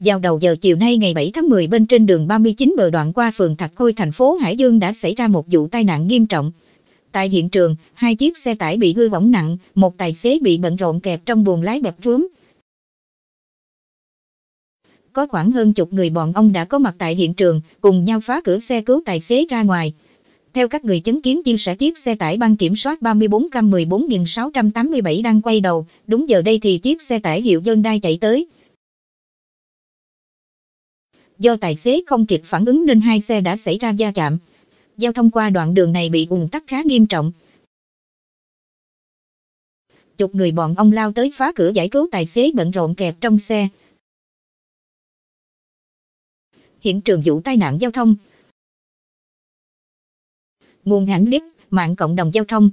Vào đầu giờ chiều nay ngày 7 tháng 10 bên trên đường 39 bờ đoạn qua phường Thạch Khôi thành phố Hải Dương đã xảy ra một vụ tai nạn nghiêm trọng. Tại hiện trường, hai chiếc xe tải bị hư hỏng nặng, một tài xế bị bận rộn kẹt trong buồng lái bẹp rúm. Có khoảng hơn chục người bọn ông đã có mặt tại hiện trường, cùng nhau phá cửa xe cứu tài xế ra ngoài. Theo các người chứng kiến chia sẻ chiếc xe tải ban kiểm soát 34K14687 đang quay đầu, đúng giờ đây thì chiếc xe tải hiệu dân đai chạy tới. Do tài xế không kịp phản ứng nên hai xe đã xảy ra va chạm. Giao thông qua đoạn đường này bị ùn tắc khá nghiêm trọng. Chục người bọn ông lao tới phá cửa giải cứu tài xế bận rộn kẹt trong xe. Hiện trường vụ tai nạn giao thông. Nguồn ảnh clip mạng cộng đồng giao thông,